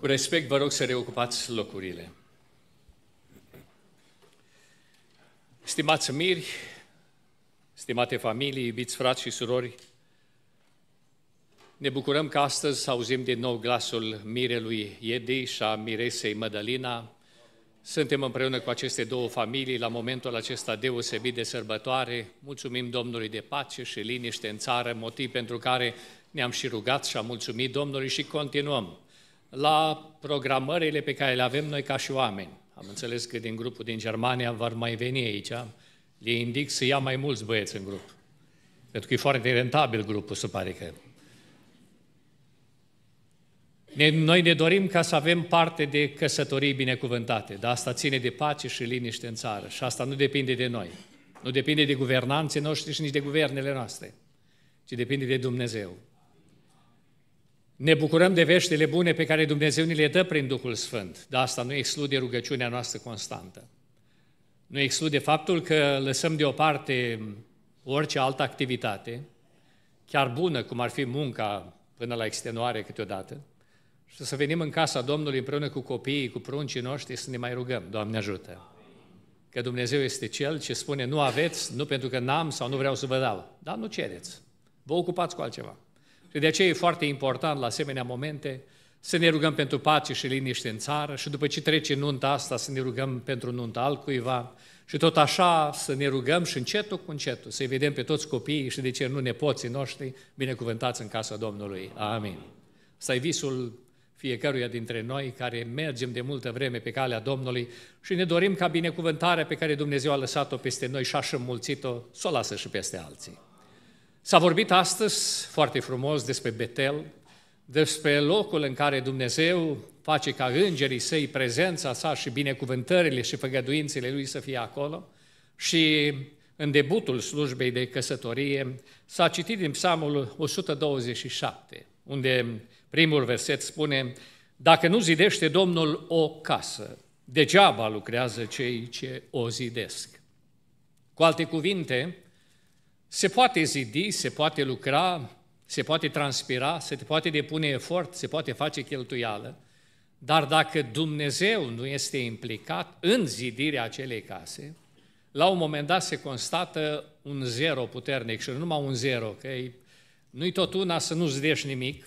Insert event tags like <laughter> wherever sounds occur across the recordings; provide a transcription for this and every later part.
Cu respect, vă rog să reocupați locurile. Stimați miri, stimate familii, iubiți frați și surori, ne bucurăm că astăzi auzim din nou glasul mirelui Iedi și a miresei Mădălina. Suntem împreună cu aceste două familii la momentul acesta deosebit de sărbătoare. Mulțumim Domnului de pace și liniște în țară, motiv pentru care ne-am și rugat și am mulțumit Domnului și continuăm la programările pe care le avem noi ca și oameni. Am înțeles că din grupul din Germania vor mai veni aici. Le indic să ia mai mulți băieți în grup. Pentru că e foarte rentabil grupul, se pare că. Ne, noi ne dorim ca să avem parte de căsătorii binecuvântate, dar asta ține de pace și liniște în țară și asta nu depinde de noi. Nu depinde de guvernanții noștri și nici de guvernele noastre, ci depinde de Dumnezeu. Ne bucurăm de veștile bune pe care Dumnezeu ni le dă prin Duhul Sfânt, dar asta nu exclude rugăciunea noastră constantă. Nu exclude faptul că lăsăm deoparte orice altă activitate, chiar bună, cum ar fi munca până la extenuare câteodată, și să venim în casa Domnului împreună cu copiii, cu pruncii noștri, să ne mai rugăm, Doamne ajută! Că Dumnezeu este Cel ce spune, nu aveți, nu pentru că n-am sau nu vreau să vă dau, dar nu cereți, vă ocupați cu altceva. Și de aceea e foarte important la asemenea momente să ne rugăm pentru pace și liniște în țară și după ce trece nunta asta să ne rugăm pentru nunta altcuiva și tot așa să ne rugăm și încetul cu încetul, să-i vedem pe toți copiii și de ce nu nepoții noștri binecuvântați în casa Domnului. Amin. Să i visul fiecăruia dintre noi care mergem de multă vreme pe calea Domnului și ne dorim ca binecuvântarea pe care Dumnezeu a lăsat-o peste noi și așa înmulțit-o, să o lasă și peste alții. S-a vorbit astăzi foarte frumos despre Betel, despre locul în care Dumnezeu face ca îngerii săi prezența sa și binecuvântările și făgăduințele lui să fie acolo. Și în debutul slujbei de căsătorie s-a citit din psalmul 127, unde primul verset spune Dacă nu zidește Domnul o casă, degeaba lucrează cei ce o zidesc. Cu alte cuvinte, se poate zidi, se poate lucra, se poate transpira, se poate depune efort, se poate face cheltuială, dar dacă Dumnezeu nu este implicat în zidirea acelei case, la un moment dat se constată un zero puternic și numai un zero, că nu-i tot una să nu zidești nimic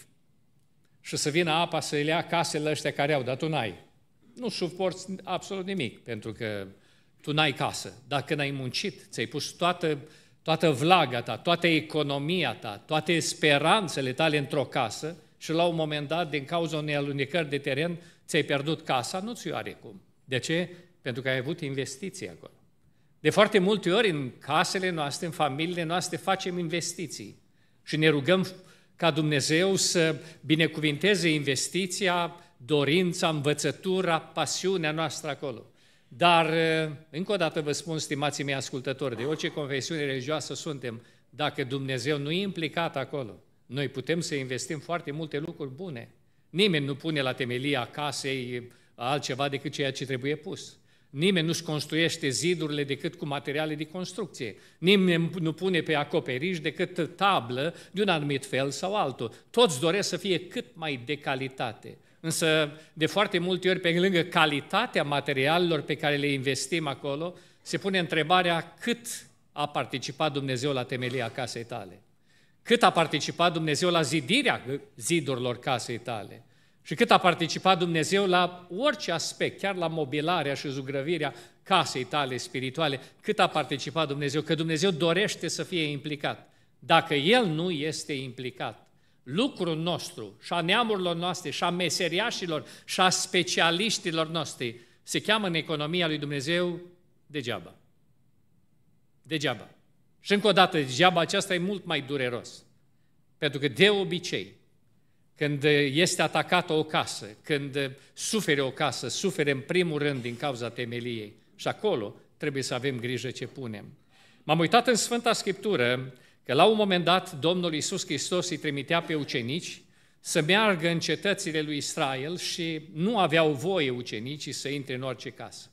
și să vină apa să le ia casele ăștia care au, dar tu n-ai. Nu suporți absolut nimic, pentru că tu n-ai casă. Dacă n-ai muncit, ți-ai pus toată toată vlaga ta, toată economia ta, toate speranțele tale într-o casă și la un moment dat, din cauza unei alunecări de teren, ți-ai pierdut casa, nu ți-o are cum. De ce? Pentru că ai avut investiții acolo. De foarte multe ori în casele noastre, în familiile noastre, facem investiții și ne rugăm ca Dumnezeu să binecuvinteze investiția, dorința, învățătura, pasiunea noastră acolo. Dar, încă o dată vă spun, stimații mei ascultători, de orice confesiune religioasă suntem, dacă Dumnezeu nu e implicat acolo, noi putem să investim foarte multe lucruri bune. Nimeni nu pune la temelia casei altceva decât ceea ce trebuie pus. Nimeni nu-și construiește zidurile decât cu materiale de construcție. Nimeni nu pune pe acoperiș decât tablă de un anumit fel sau altul. Toți doresc să fie cât mai de calitate. Însă, de foarte multe ori, pe lângă calitatea materialelor pe care le investim acolo, se pune întrebarea cât a participat Dumnezeu la temelia casei tale. Cât a participat Dumnezeu la zidirea zidurilor casei tale. Și cât a participat Dumnezeu la orice aspect, chiar la mobilarea și zugrăvirea casei tale spirituale, cât a participat Dumnezeu, că Dumnezeu dorește să fie implicat. Dacă El nu este implicat, lucrul nostru și a neamurilor noastre și a meseriașilor și a specialiștilor noștri se cheamă în economia lui Dumnezeu degeaba. Degeaba. Și încă o dată, degeaba aceasta e mult mai dureros. Pentru că de obicei, când este atacată o casă, când suferi o casă, sufere în primul rând din cauza temeliei. Și acolo trebuie să avem grijă ce punem. M-am uitat în Sfânta Scriptură Că la un moment dat Domnul Iisus Hristos îi trimitea pe ucenici să meargă în cetățile lui Israel și nu aveau voie ucenicii să intre în orice casă.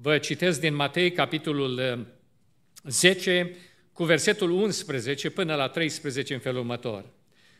Vă citesc din Matei, capitolul 10, uh, cu versetul 11 până la 13 în felul următor.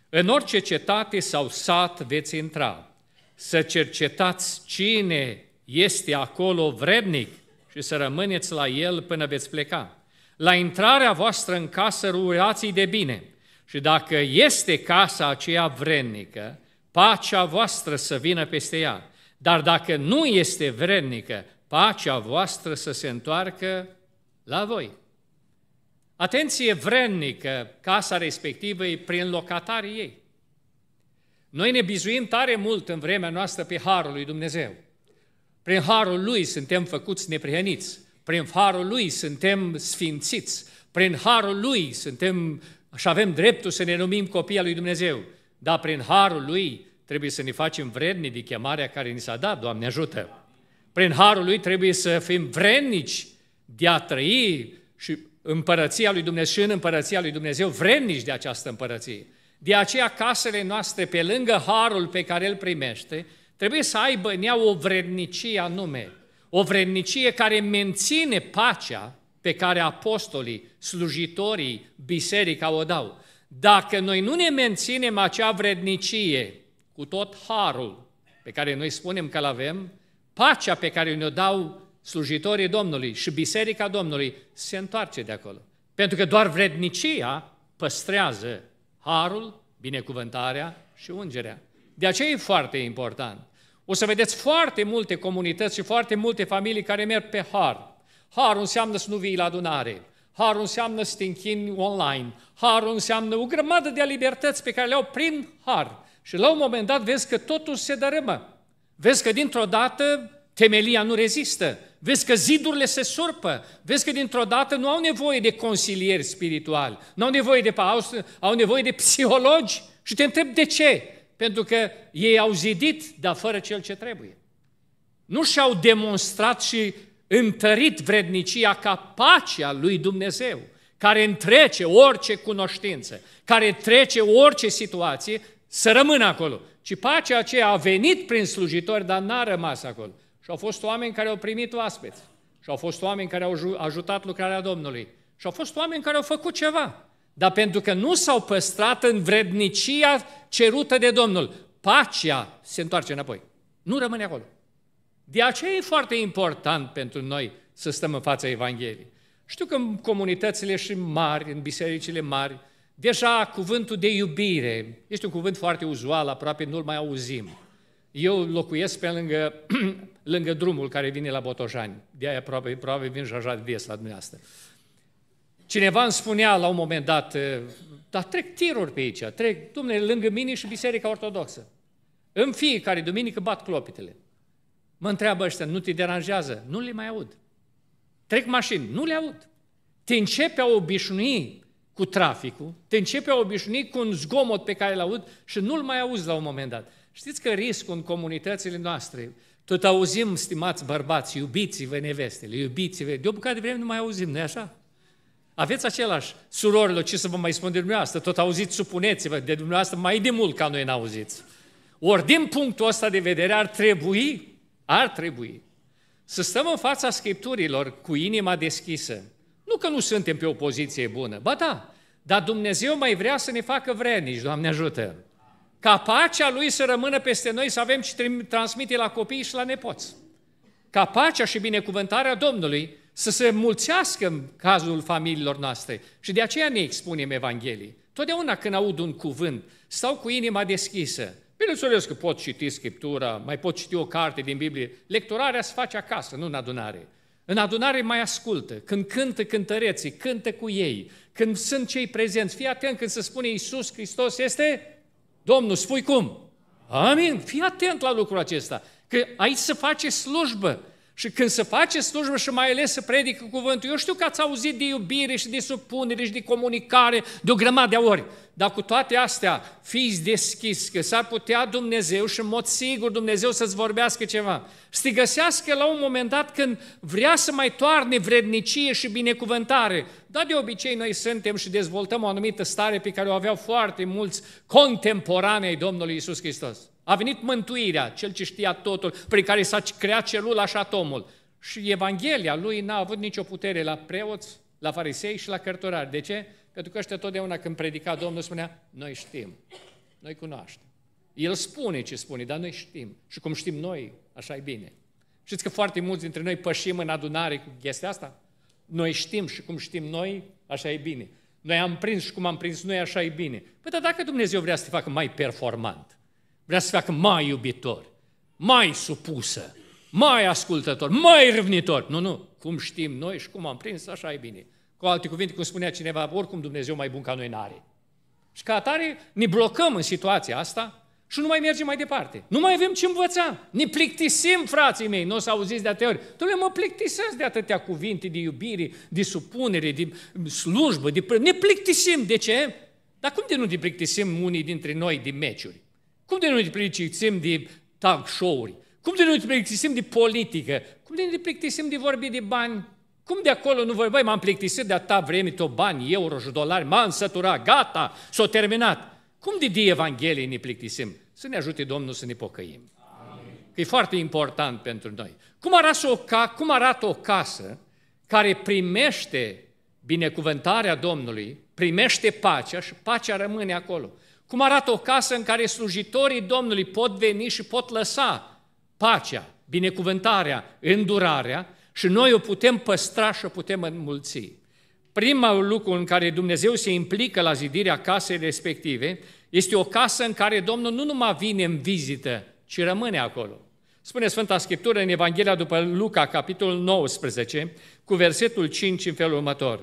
În orice cetate sau sat veți intra, să cercetați cine este acolo vrednic și să rămâneți la el până veți pleca. La intrarea voastră în casă rurați de bine și dacă este casa aceea vrednică, pacea voastră să vină peste ea. Dar dacă nu este vrednică, pacea voastră să se întoarcă la voi. Atenție vrednică, casa respectivă e prin locatarii ei. Noi ne bizuim tare mult în vremea noastră pe Harul lui Dumnezeu. Prin Harul Lui suntem făcuți neprihăniți. Prin Harul lui suntem sfințiți, prin harul lui suntem și avem dreptul să ne numim copii al lui Dumnezeu. Dar prin harul lui trebuie să ne facem vredni de chemarea care ni s-a dat, Doamne ajută. Prin harul lui trebuie să fim vrednici de a trăi și împărăția lui Dumnezeu, în împărăția lui Dumnezeu, vrednici de această împărăție. De aceea casele noastre, pe lângă harul pe care îl primește, trebuie să aibă în ea o vrednicie anume o vrednicie care menține pacea pe care apostolii, slujitorii, biserica o dau. Dacă noi nu ne menținem acea vrednicie cu tot harul pe care noi spunem că-l avem, pacea pe care ne-o dau slujitorii Domnului și biserica Domnului se întoarce de acolo. Pentru că doar vrednicia păstrează harul, binecuvântarea și ungerea. De aceea e foarte important. O să vedeți foarte multe comunități și foarte multe familii care merg pe har. Har înseamnă să nu vii la adunare. Har înseamnă să te închini online. Har înseamnă o grămadă de libertăți pe care le au prin har. Și la un moment dat vezi că totul se dărâmă. Vezi că dintr-o dată temelia nu rezistă. Vezi că zidurile se surpă. Vezi că dintr-o dată nu au nevoie de consilieri spirituali. Nu au nevoie de pauză, au nevoie de psihologi. Și te întreb de ce? Pentru că ei au zidit, dar fără cel ce trebuie. Nu și-au demonstrat și întărit vrednicia ca pacea lui Dumnezeu, care întrece orice cunoștință, care trece orice situație, să rămână acolo. Ci pacea aceea a venit prin slujitori, dar n-a rămas acolo. Și au fost oameni care au primit oaspeți. Și au fost oameni care au ajutat lucrarea Domnului. Și au fost oameni care au făcut ceva dar pentru că nu s-au păstrat în vrednicia cerută de Domnul. Pacea se întoarce înapoi, nu rămâne acolo. De aceea e foarte important pentru noi să stăm în fața Evangheliei. Știu că în comunitățile și mari, în bisericile mari, deja cuvântul de iubire este un cuvânt foarte uzual, aproape nu-l mai auzim. Eu locuiesc pe lângă, <clears throat> lângă drumul care vine la Botojani, de aia probabil, probabil vin și așa de la dumneavoastră. Uh, Cineva îmi spunea la un moment dat, eh, dar trec tiruri pe aici, trec, domnule, lângă mine și Biserica Ortodoxă. În fiecare duminică bat clopitele. Mă întreabă ăștia, nu te deranjează? Nu le mai aud. Trec mașini, nu le aud. Te începe a obișnui cu traficul, te începe a obișnui cu un zgomot pe care îl aud și nu-l mai auzi la un moment dat. Știți că riscul în comunitățile noastre, tot auzim, stimați bărbați, iubiți-vă nevestele, iubiți-vă, de o bucată de vreme nu mai auzim, nu așa? Aveți același, surorilor, ce să vă mai spun de dumneavoastră, tot auziți, supuneți-vă, de dumneavoastră mai de mult ca noi n-auziți. Ori din punctul ăsta de vedere ar trebui, ar trebui, să stăm în fața Scripturilor cu inima deschisă. Nu că nu suntem pe o poziție bună, ba da, dar Dumnezeu mai vrea să ne facă vrenici, Doamne ajută. Ca pacea Lui să rămână peste noi, să avem ce transmite la copii și la nepoți. Ca pacea și binecuvântarea Domnului să se mulțească în cazul familiilor noastre. Și de aceea ne expunem Evangheliei. Totdeauna când aud un cuvânt, stau cu inima deschisă. Bineînțeles că pot citi Scriptura, mai pot citi o carte din Biblie. Lecturarea se face acasă, nu în adunare. În adunare mai ascultă, când cântă cântăreții, cântă cu ei, când sunt cei prezenți. Fii atent când se spune Iisus Hristos este Domnul, spui cum? Amin. Fii atent la lucrul acesta, că aici se face slujbă. Și când se face slujbă și mai ales se predică cuvântul, eu știu că ați auzit de iubire și de supunere și de comunicare de o grămadă de ori, dar cu toate astea fiți deschis, că s-ar putea Dumnezeu și în mod sigur Dumnezeu să-ți vorbească ceva. Să te găsească la un moment dat când vrea să mai toarne vrednicie și binecuvântare. Dar de obicei noi suntem și dezvoltăm o anumită stare pe care o aveau foarte mulți contemporanei Domnului Isus Hristos. A venit mântuirea, cel ce știa totul, prin care s-a creat celula și atomul. Și Evanghelia lui n-a avut nicio putere la preoți, la farisei și la cărturari. De ce? Pentru că ăștia totdeauna când predica Domnul spunea, noi știm, noi cunoaștem. El spune ce spune, dar noi știm. Și cum știm noi, așa e bine. Știți că foarte mulți dintre noi pășim în adunare cu chestia asta? Noi știm și cum știm noi, așa e bine. Noi am prins și cum am prins noi, așa e bine. Păi dar dacă Dumnezeu vrea să te facă mai performant, Vrea să facă mai iubitor, mai supusă, mai ascultător, mai râvnitor. Nu, nu, cum știm noi și cum am prins, așa e bine. Cu alte cuvinte, cum spunea cineva, oricum Dumnezeu mai bun ca noi n-are. Și ca atare ne blocăm în situația asta și nu mai mergem mai departe. Nu mai avem ce învăța. Ne plictisim, frații mei, nu o să auziți de atâtea ori. Dom'le, mă plictisesc de atâtea cuvinte de iubire, de supunere, de slujbă, de... ne plictisim. De ce? Dar cum de nu ne plictisim unii dintre noi din meciuri? Cum de nu ne plictisim de talk show-uri? Cum de nu ne plictisim de politică? Cum de nu ne plictisim de vorbi de bani? Cum de acolo nu voi, băi, m-am plictisit de atâta vreme, tot bani, euro și dolari, m-am săturat, gata, s-a terminat. Cum de de Evanghelie ne plictisim? Să ne ajute Domnul să ne pocăim. Amin. E foarte important pentru noi. Cum arată, o ca, cum arată o casă care primește binecuvântarea Domnului, primește pacea și pacea rămâne acolo. Cum arată o casă în care slujitorii Domnului pot veni și pot lăsa pacea, binecuvântarea, îndurarea și noi o putem păstra și o putem înmulți. Primul lucru în care Dumnezeu se implică la zidirea casei respective este o casă în care Domnul nu numai vine în vizită, ci rămâne acolo. Spune Sfânta Scriptură în Evanghelia după Luca, capitolul 19, cu versetul 5 în felul următor.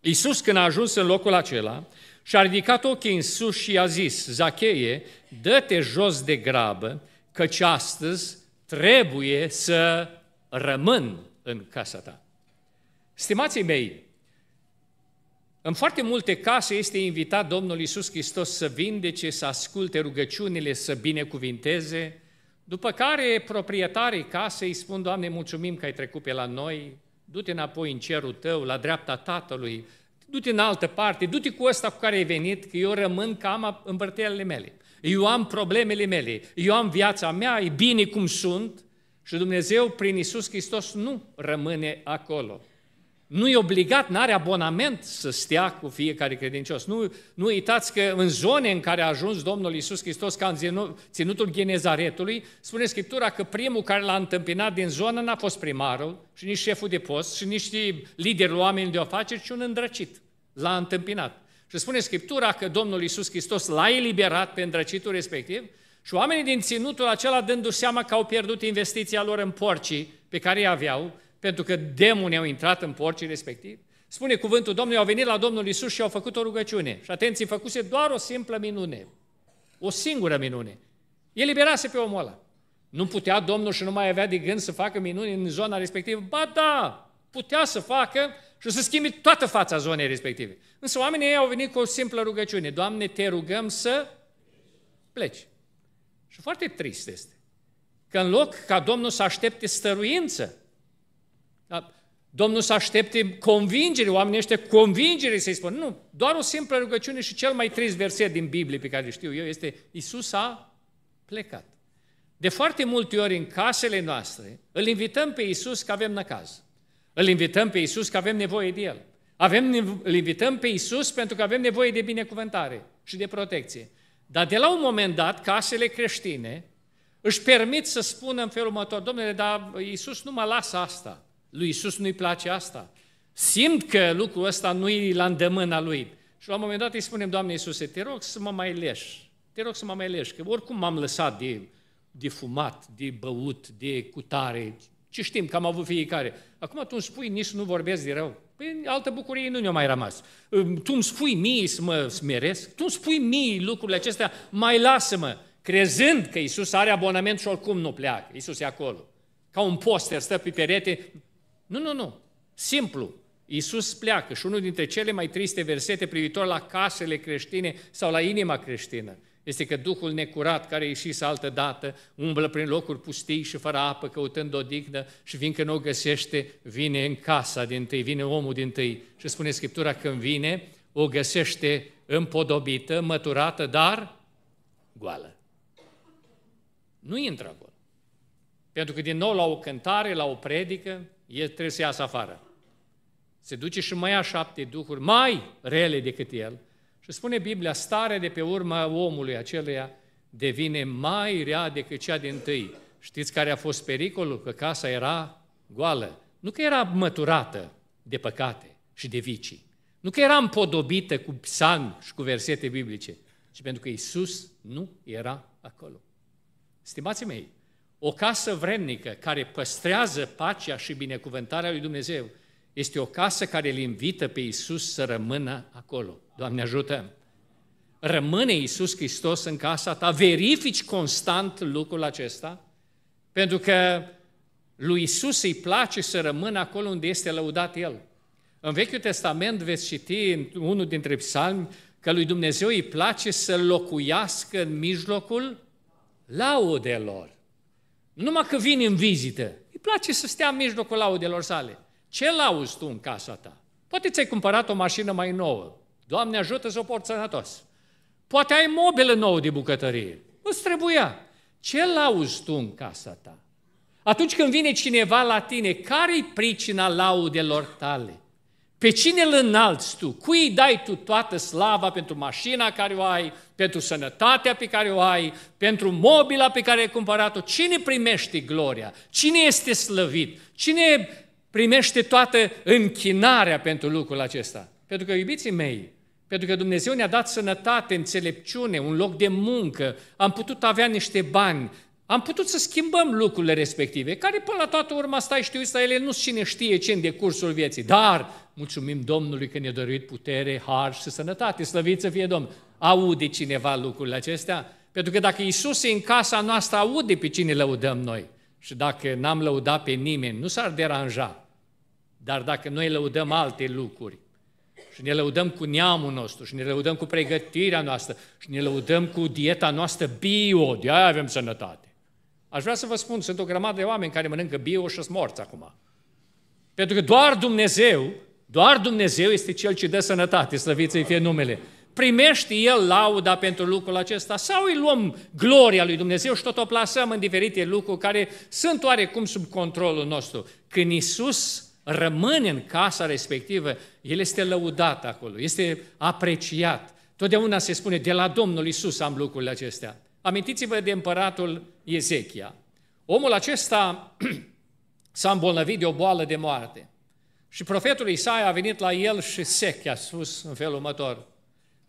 Iisus când a ajuns în locul acela, și a ridicat ochii în sus și i-a zis, Zacheie, dă-te jos de grabă, căci astăzi trebuie să rămân în casa ta. Stimații mei, în foarte multe case este invitat Domnul Iisus Hristos să vindece, să asculte rugăciunile, să binecuvinteze, după care proprietarii casei spun, Doamne, mulțumim că ai trecut pe la noi, du-te înapoi în cerul tău, la dreapta Tatălui, du-te în altă parte, du-te cu ăsta cu care ai venit, că eu rămân ca am împărtelele mele. Eu am problemele mele, eu am viața mea, e bine cum sunt și Dumnezeu prin Isus Hristos nu rămâne acolo. Nu e obligat, nu are abonament să stea cu fiecare credincios. Nu, nu uitați că în zone în care a ajuns Domnul Isus Hristos, ca în ținutul Genezaretului, spune Scriptura că primul care l-a întâmpinat din zonă n-a fost primarul și nici șeful de post și nici liderul oamenilor de afaceri, ci un îndrăcit. L-a întâmpinat. Și spune Scriptura că Domnul Iisus Hristos l-a eliberat pe îndrăcitul respectiv și oamenii din ținutul acela dându-și seama că au pierdut investiția lor în porcii pe care îi aveau, pentru că demonii au intrat în porcii respectiv, spune cuvântul Domnului, au venit la Domnul Isus și au făcut o rugăciune. Și atenție, făcuse doar o simplă minune, o singură minune. Eliberase pe omul ăla. Nu putea Domnul și nu mai avea de gând să facă minuni în zona respectivă? Ba da, putea să facă, și să schimbi toată fața zonei respective. Însă oamenii ei au venit cu o simplă rugăciune. Doamne, te rugăm să pleci. Și foarte trist este că în loc ca Domnul să aștepte stăruință, da, Domnul să aștepte convingere, oamenii ăștia convingere să-i spună. Nu, doar o simplă rugăciune și cel mai trist verset din Biblie pe care știu eu este Iisus a plecat. De foarte multe ori în casele noastre îl invităm pe Iisus că avem năcaz. Îl invităm pe Iisus că avem nevoie de El. Avem, îl invităm pe Iisus pentru că avem nevoie de binecuvântare și de protecție. Dar de la un moment dat, casele creștine își permit să spună în felul următor, domnule, dar Iisus nu mă lasă asta, lui Iisus nu-i place asta. Simt că lucrul ăsta nu-i la îndemâna lui. Și la un moment dat îi spunem, Doamne Iisuse, te rog să mă mai leși, te rog să mă mai leși, că oricum m-am lăsat de, de fumat, de băut, de cutare, ce știm că am avut fiecare. Acum tu îmi spui, nici nu vorbesc de rău. Păi altă bucurie nu ne-a mai rămas. Tu îmi spui mie să mă smeresc, tu îmi spui mie lucrurile acestea, mai lasă-mă, crezând că Isus are abonament și oricum nu pleacă. Isus e acolo. Ca un poster, stă pe perete. Nu, nu, nu. Simplu. Isus pleacă și unul dintre cele mai triste versete privitor la casele creștine sau la inima creștină este că Duhul necurat care ieșise altă dată, umblă prin locuri pustii și fără apă, căutând o dignă și fiindcă nu o găsește, vine în casa din tâi, vine omul din tâi. Și spune Scriptura, când vine, o găsește împodobită, măturată, dar goală. Nu intră acolo. Pentru că din nou la o cântare, la o predică, el trebuie să iasă afară. Se duce și mai ia șapte duhuri, mai rele decât el, și spune Biblia, starea de pe urma omului aceluia devine mai rea decât cea din tâi. Știți care a fost pericolul? Că casa era goală. Nu că era măturată de păcate și de vicii. Nu că era împodobită cu psalmi și cu versete biblice, ci pentru că Isus nu era acolo. Stimați mei, o casă vrednică care păstrează pacea și binecuvântarea lui Dumnezeu este o casă care îl invită pe Iisus să rămână acolo. Doamne ajută! Rămâne Iisus Hristos în casa ta, verifici constant lucrul acesta, pentru că lui Iisus îi place să rămână acolo unde este lăudat El. În Vechiul Testament veți citi în unul dintre psalmi că lui Dumnezeu îi place să locuiască în mijlocul laudelor. Nu numai că vin în vizită, îi place să stea în mijlocul laudelor sale. Ce lauzi tu în casa ta? Poate ți-ai cumpărat o mașină mai nouă. Doamne ajută să o porți sănătos. Poate ai mobilă nouă de bucătărie. Îți trebuia. Ce lauzi tu în casa ta? Atunci când vine cineva la tine, care-i pricina laudelor tale? Pe cine îl înalți tu? Cui îi dai tu toată slava pentru mașina care o ai, pentru sănătatea pe care o ai, pentru mobila pe care ai cumpărat-o? Cine primește gloria? Cine este slăvit? Cine primește toată închinarea pentru lucrul acesta. Pentru că, iubiții mei, pentru că Dumnezeu ne-a dat sănătate, înțelepciune, un loc de muncă, am putut avea niște bani, am putut să schimbăm lucrurile respective, care până la toată urma stai știu să ele nu cine știe ce în decursul vieții. Dar mulțumim Domnului că ne-a dăruit putere, har și sănătate, slăvit să fie Domn. Aude cineva lucrurile acestea? Pentru că dacă Isus e în casa noastră, aude pe cine lăudăm noi. Și dacă n-am lăudat pe nimeni, nu s-ar deranja. Dar dacă noi lăudăm alte lucruri și ne lăudăm cu neamul nostru și ne lăudăm cu pregătirea noastră și ne lăudăm cu dieta noastră bio, de aia avem sănătate. Aș vrea să vă spun, sunt o grămadă de oameni care mănâncă bio și sunt morți acum. Pentru că doar Dumnezeu, doar Dumnezeu este Cel ce dă sănătate, slăviți să fie numele. Primește El lauda pentru lucrul acesta sau îi luăm gloria lui Dumnezeu și tot o plasăm în diferite lucruri care sunt oarecum sub controlul nostru. Când Iisus rămâne în casa respectivă, el este lăudat acolo, este apreciat. Totdeauna se spune, de la Domnul Isus am lucrurile acestea. Amintiți-vă de împăratul Ezechia. Omul acesta <clears throat> s-a îmbolnăvit de o boală de moarte. Și profetul Isaia a venit la el și sec a spus în felul următor,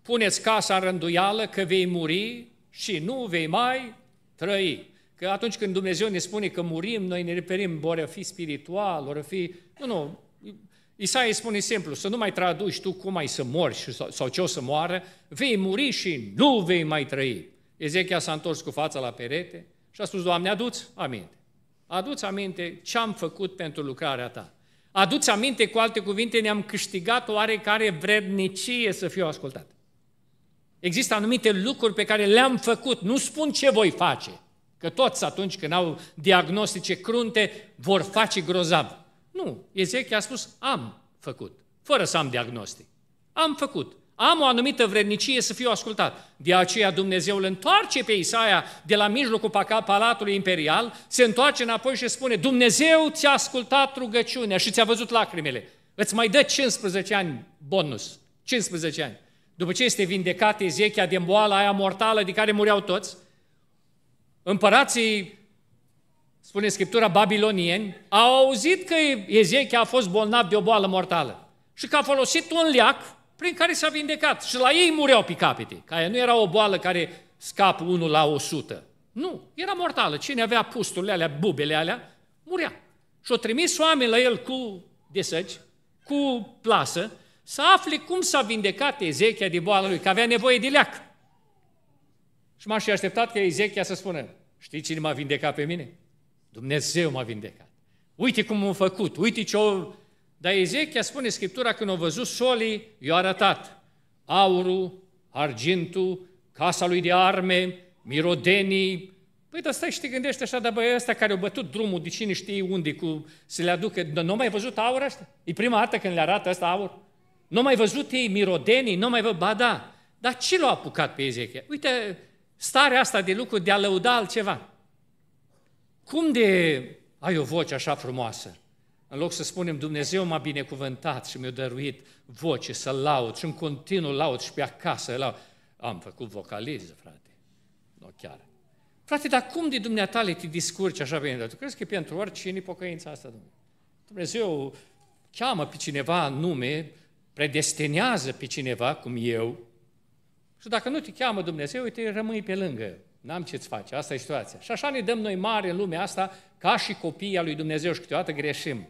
puneți casa în rânduială că vei muri și nu vei mai trăi. Că atunci când Dumnezeu ne spune că murim, noi ne referim, ori fi spiritual, ori fi... Nu, nu, Isaia îi spune simplu, să nu mai traduci tu cum ai să mori și, sau, sau ce o să moară, vei muri și nu vei mai trăi. Ezechia s-a întors cu fața la perete și a spus, Doamne, aduți aminte. Aduți aminte ce am făcut pentru lucrarea ta. Aduți aminte, cu alte cuvinte, ne-am câștigat oarecare vrednicie să fiu ascultat. Există anumite lucruri pe care le-am făcut, nu spun ce voi face, Că toți atunci când au diagnostice crunte vor face grozav. Nu, Ezechia a spus, am făcut, fără să am diagnostic. Am făcut. Am o anumită vrednicie să fiu ascultat. De aceea Dumnezeu îl întoarce pe Isaia de la mijlocul palatului imperial, se întoarce înapoi și spune, Dumnezeu ți-a ascultat rugăciunea și ți-a văzut lacrimele. Îți mai dă 15 ani bonus, 15 ani. După ce este vindecat Ezechia de boala aia mortală de care mureau toți, împărații, spune Scriptura, babilonieni, au auzit că Ezechia a fost bolnav de o boală mortală și că a folosit un leac prin care s-a vindecat. Și la ei mureau pe capete, că aia nu era o boală care scapă unul la o sută. Nu, era mortală. Cine avea pusturile alea, bubele alea, murea. Și o trimis oameni la el cu desăci, cu plasă, să afle cum s-a vindecat Ezechia de boala lui, că avea nevoie de leac. Și m-aș fi așteptat că Ezechia să spună, știi cine m-a vindecat pe mine? Dumnezeu m-a vindecat. Uite cum am făcut, uite ce o... Dar Ezechia spune Scriptura, când au văzut solii, i-a arătat aurul, argintul, casa lui de arme, mirodenii. Păi, dar stai și te gândești așa, dar băi, ăsta care au bătut drumul, de cine știe unde, cu, să le aducă, nu mai văzut aur ăsta? E prima dată când le arată ăsta aur. Nu mai văzut ei mirodenii, nu mai văzut, ba da. Dar ce l-a apucat pe Ezechia? Uite, starea asta de lucru, de a lăuda altceva. Cum de ai o voce așa frumoasă? În loc să spunem, Dumnezeu m-a binecuvântat și mi-a dăruit voce să laud și în continuu laud și pe acasă laud. Am făcut vocaliză, frate. Nu chiar. Frate, dar cum de le te discurci așa bine? Dar tu crezi că e pentru oricine pocăința asta, Dumnezeu? Dumnezeu cheamă pe cineva în nume, predestinează pe cineva, cum eu, și dacă nu te cheamă Dumnezeu, uite, rămâi pe lângă. N-am ce-ți face, asta e situația. Și așa ne dăm noi mare în lumea asta, ca și copiii al lui Dumnezeu și câteodată greșim.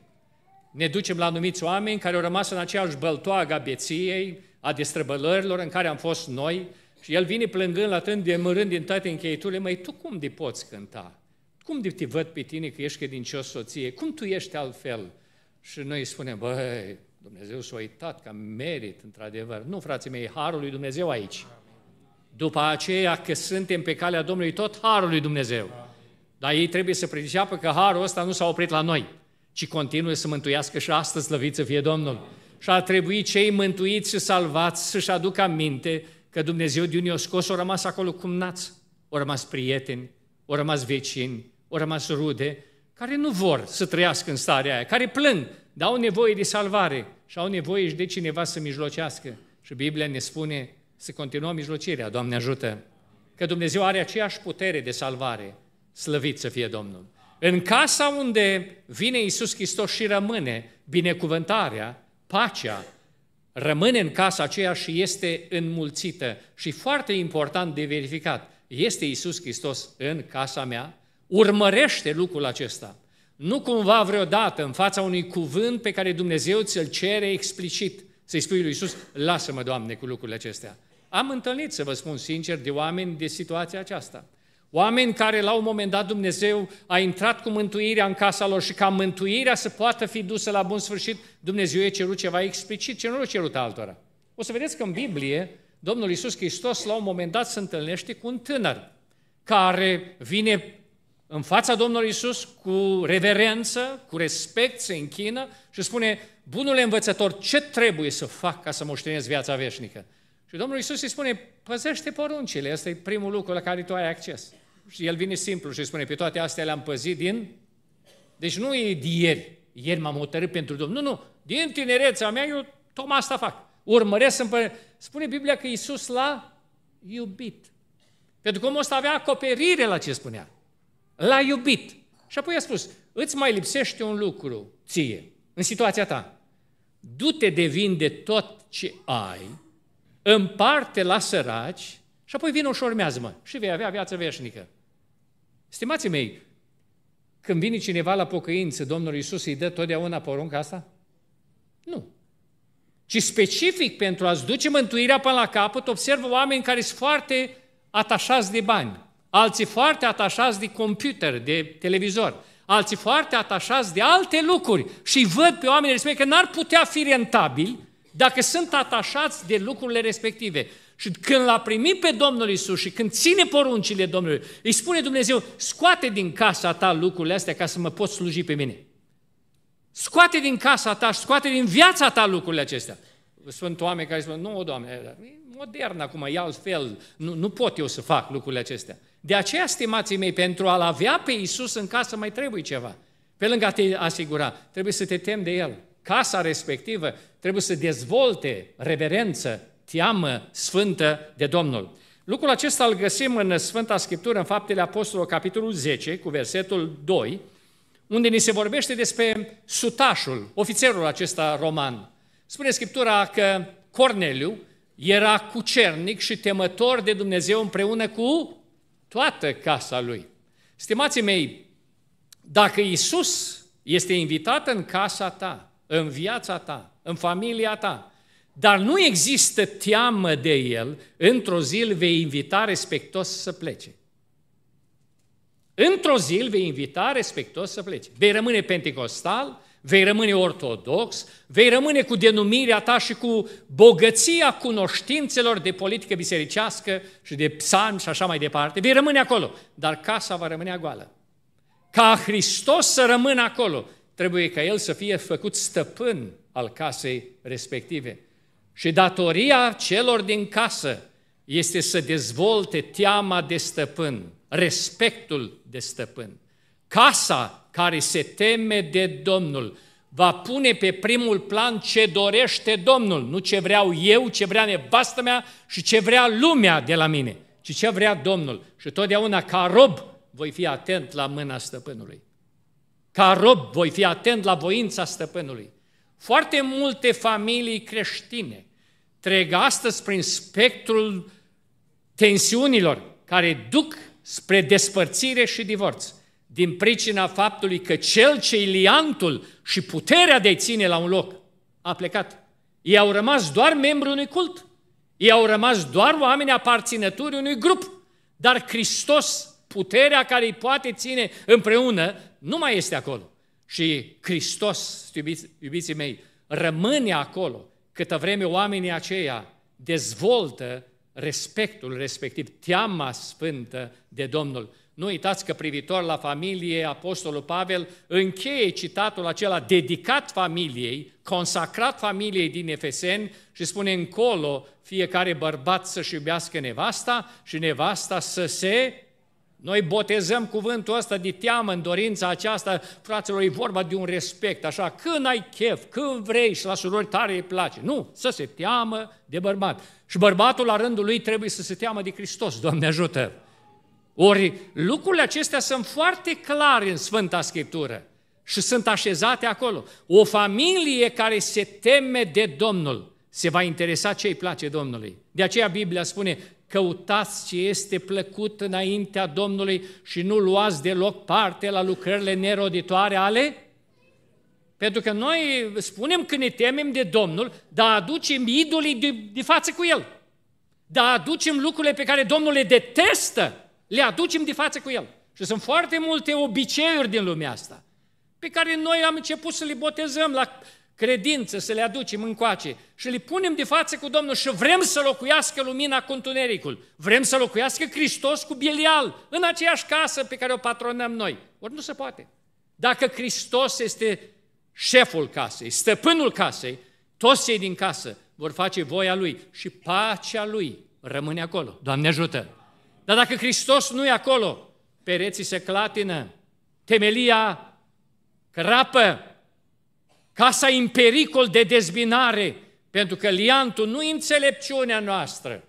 Ne ducem la anumiți oameni care au rămas în aceeași băltoagă a beției, a destrăbălărilor în care am fost noi și el vine plângând, latând, mărând din toate încheieturile, măi, tu cum de poți cânta? Cum de te văd pe tine că ești credincios soție? Cum tu ești altfel? Și noi îi spunem, băi, Dumnezeu s-a uitat că merit, într-adevăr. Nu, frații mei, harul lui Dumnezeu aici. Amin după aceea că suntem pe calea Domnului, tot harul lui Dumnezeu. Dar ei trebuie să priceapă că harul ăsta nu s-a oprit la noi, ci continuă să mântuiască și astăzi, slăvit să fie Domnul. Și ar trebui cei mântuiți și salvați să-și aducă aminte că Dumnezeu din unii o scos, o rămas acolo cum nați, o rămas prieteni, o rămas vecini, o rămas rude, care nu vor să trăiască în starea aia, care plâng, dar au nevoie de salvare și au nevoie și de cineva să mijlocească. Și Biblia ne spune să continuăm mijlocirea, Doamne ajută! Că Dumnezeu are aceeași putere de salvare, slăvit să fie Domnul. În casa unde vine Isus Hristos și rămâne binecuvântarea, pacea, rămâne în casa aceea și este înmulțită. Și foarte important de verificat, este Isus Hristos în casa mea? Urmărește lucrul acesta. Nu cumva vreodată în fața unui cuvânt pe care Dumnezeu ți-l cere explicit, să-i spui lui Isus, lasă-mă, Doamne, cu lucrurile acestea. Am întâlnit, să vă spun sincer, de oameni de situația aceasta. Oameni care la un moment dat Dumnezeu a intrat cu mântuirea în casa lor și ca mântuirea să poată fi dusă la bun sfârșit, Dumnezeu e cerut ceva explicit ce nu l-a cerut altora. O să vedeți că în Biblie Domnul Iisus Hristos la un moment dat se întâlnește cu un tânăr care vine în fața Domnului Isus cu reverență, cu respect, se închină și spune, bunule învățător, ce trebuie să fac ca să moștenesc viața veșnică? Și Domnul Isus îi spune, păzește poruncile, ăsta e primul lucru la care tu ai acces. Și el vine simplu și spune, pe toate astea le-am păzit din... Deci nu e de ieri, ieri m-am hotărât pentru Domnul. Nu, nu, din tinerețea mea eu tocmai asta fac. Urmăresc să. Spune Biblia că Iisus l-a iubit. Pentru că omul ăsta avea acoperire la ce spunea. L-a iubit. Și apoi a spus, îți mai lipsește un lucru ție, în situația ta. Du-te de de tot ce ai împarte la săraci și apoi vine o urmează-mă și vei avea viață veșnică. Stimați mei, când vine cineva la pocăință, Domnul Iisus îi dă totdeauna porunca asta? Nu. Ci specific pentru a-ți duce mântuirea până la capăt, observă oameni care sunt foarte atașați de bani, alții foarte atașați de computer, de televizor, alții foarte atașați de alte lucruri și văd pe oamenii respectivi că n-ar putea fi rentabili dacă sunt atașați de lucrurile respective. Și când l-a primit pe Domnul Isus și când ține poruncile Domnului, îi spune Dumnezeu, scoate din casa ta lucrurile astea ca să mă poți sluji pe mine. Scoate din casa ta și scoate din viața ta lucrurile acestea. Sunt oameni care spun, nu, Doamne, e modern acum, e altfel, nu, nu pot eu să fac lucrurile acestea. De aceea, stimații mei, pentru a-L avea pe Isus în casă mai trebuie ceva. Pe lângă a te asigura, trebuie să te temi de El. Casa respectivă trebuie să dezvolte reverență, teamă sfântă de Domnul. Lucrul acesta îl găsim în Sfânta Scriptură, în Faptele Apostolului, capitolul 10, cu versetul 2, unde ni se vorbește despre sutașul, ofițerul acesta roman. Spune Scriptura că Corneliu era cucernic și temător de Dumnezeu împreună cu toată casa lui. Stimații mei, dacă Isus este invitat în casa ta, în viața ta, în familia ta. Dar nu există teamă de el, într-o zi îl vei invita respectos să plece. Într-o zi îl vei invita respectos să plece. Vei rămâne pentecostal, vei rămâne ortodox, vei rămâne cu denumirea ta și cu bogăția cunoștințelor de politică bisericească și de psalmi și așa mai departe, vei rămâne acolo, dar casa va rămâne goală. Ca Hristos să rămână acolo, trebuie ca el să fie făcut stăpân al casei respective. Și datoria celor din casă este să dezvolte teama de stăpân, respectul de stăpân. Casa care se teme de Domnul va pune pe primul plan ce dorește Domnul, nu ce vreau eu, ce vrea nevastă mea și ce vrea lumea de la mine, ci ce vrea Domnul. Și totdeauna ca rob voi fi atent la mâna stăpânului. Ca rob voi fi atent la voința stăpânului. Foarte multe familii creștine trec astăzi prin spectrul tensiunilor care duc spre despărțire și divorț, din pricina faptului că cel ce-i liantul și puterea de ține la un loc a plecat. Ei au rămas doar membri unui cult. Ei au rămas doar oameni aparținături unui grup. Dar Hristos puterea care îi poate ține împreună, nu mai este acolo. Și Hristos, iubiți, iubiții mei, rămâne acolo câtă vreme oamenii aceia dezvoltă respectul respectiv, teama sfântă de Domnul. Nu uitați că privitor la familie, Apostolul Pavel încheie citatul acela dedicat familiei, consacrat familiei din Efeseni și spune încolo fiecare bărbat să-și iubească nevasta și nevasta să se noi botezăm cuvântul ăsta de teamă în dorința aceasta, fraților, e vorba de un respect, așa, când ai chef, când vrei și la surori tare îi place. Nu, să se teamă de bărbat. Și bărbatul la rândul lui trebuie să se teamă de Hristos, Doamne ajută! Ori lucrurile acestea sunt foarte clare în Sfânta Scriptură și sunt așezate acolo. O familie care se teme de Domnul se va interesa ce îi place Domnului. De aceea Biblia spune, căutați ce este plăcut înaintea Domnului și nu luați deloc parte la lucrările neroditoare ale? Pentru că noi spunem că ne temem de Domnul, dar aducem idolii de, de față cu El. Dar aducem lucrurile pe care Domnul le detestă, le aducem de față cu El. Și sunt foarte multe obiceiuri din lumea asta, pe care noi am început să le botezăm la credință, să le aducem încoace și le punem de față cu Domnul și vrem să locuiască lumina cu întunericul. Vrem să locuiască Hristos cu Belial în aceeași casă pe care o patronăm noi. Ori nu se poate. Dacă Hristos este șeful casei, stăpânul casei, toți cei din casă vor face voia Lui și pacea Lui rămâne acolo. Doamne ajută! Dar dacă Hristos nu e acolo, pereții se clatină, temelia crapă, casa în pericol de dezbinare, pentru că liantul nu e înțelepciunea noastră.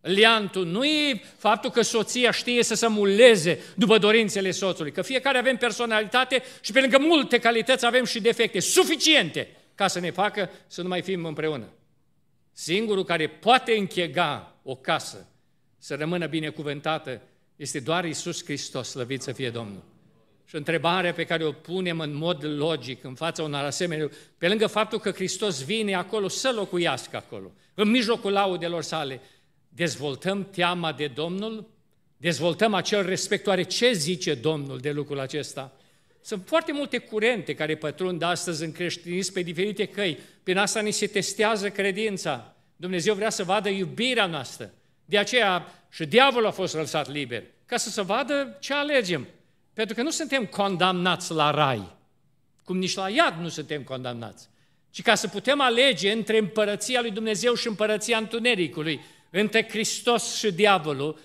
Liantul nu e faptul că soția știe să se muleze după dorințele soțului, că fiecare avem personalitate și pe lângă multe calități avem și defecte suficiente ca să ne facă să nu mai fim împreună. Singurul care poate închega o casă să rămână binecuvântată este doar Isus Hristos, slăvit să fie Domnul. Și întrebarea pe care o punem în mod logic în fața unor asemenea, pe lângă faptul că Hristos vine acolo să locuiască acolo, în mijlocul laudelor sale, dezvoltăm teama de Domnul? Dezvoltăm acel respect? Oare ce zice Domnul de lucrul acesta? Sunt foarte multe curente care pătrund astăzi în creștinism pe diferite căi. Prin asta ni se testează credința. Dumnezeu vrea să vadă iubirea noastră. De aceea și diavolul a fost lăsat liber, ca să se vadă ce alegem. Pentru că nu suntem condamnați la rai, cum nici la iad nu suntem condamnați, ci ca să putem alege între împărăția lui Dumnezeu și împărăția întunericului, între Hristos și diavolul,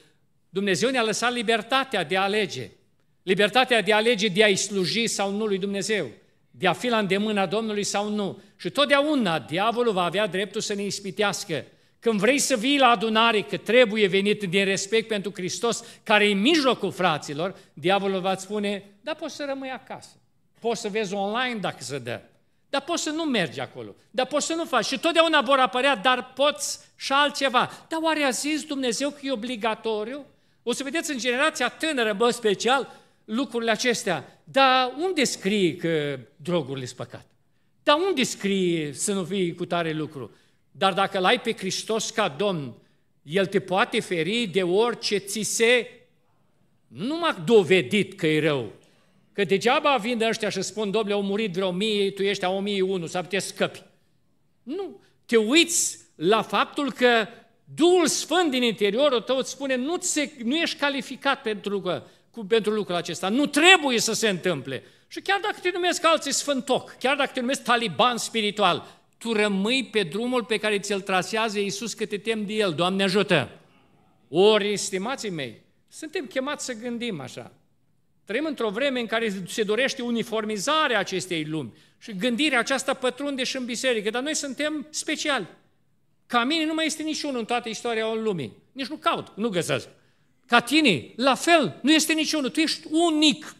Dumnezeu ne-a lăsat libertatea de a alege. Libertatea de a alege de a-i sluji sau nu lui Dumnezeu, de a fi la îndemâna Domnului sau nu. Și totdeauna diavolul va avea dreptul să ne ispitească. Când vrei să vii la adunare, că trebuie venit din respect pentru Hristos, care e în mijlocul fraților, diavolul va spune, da, poți să rămâi acasă, poți să vezi online dacă se dă, dar poți să nu mergi acolo, dar poți să nu faci. Și totdeauna vor apărea, dar poți și altceva. Dar oare a zis Dumnezeu că e obligatoriu? O să vedeți în generația tânără, bă, special, lucrurile acestea. Dar unde scrie că drogurile sunt păcat? Dar unde scrie să nu fii cu tare lucru? Dar dacă l-ai pe Hristos ca Domn, El te poate feri de orice ți se nu numai dovedit că e rău. Că degeaba vin de ăștia și spun, domnule, au murit vreo mie, tu ești a 1001, s-ar putea scăpi. Nu, te uiți la faptul că Duhul Sfânt din interiorul tău îți spune, nu, se, nu ești calificat pentru, că, cu, pentru lucrul acesta, nu trebuie să se întâmple. Și chiar dacă te numesc alții sfântoc, chiar dacă te numesc taliban spiritual, tu rămâi pe drumul pe care ți-l trasează Iisus că te tem de El. Doamne ajută! Ori, estimații mei, suntem chemați să gândim așa. Trăim într-o vreme în care se dorește uniformizarea acestei lumi și gândirea aceasta pătrunde și în biserică, dar noi suntem speciali. Ca mine nu mai este niciunul în toată istoria o lumii. Nici nu caut, nu găsesc. Ca tine, la fel, nu este niciunul. Tu ești unic.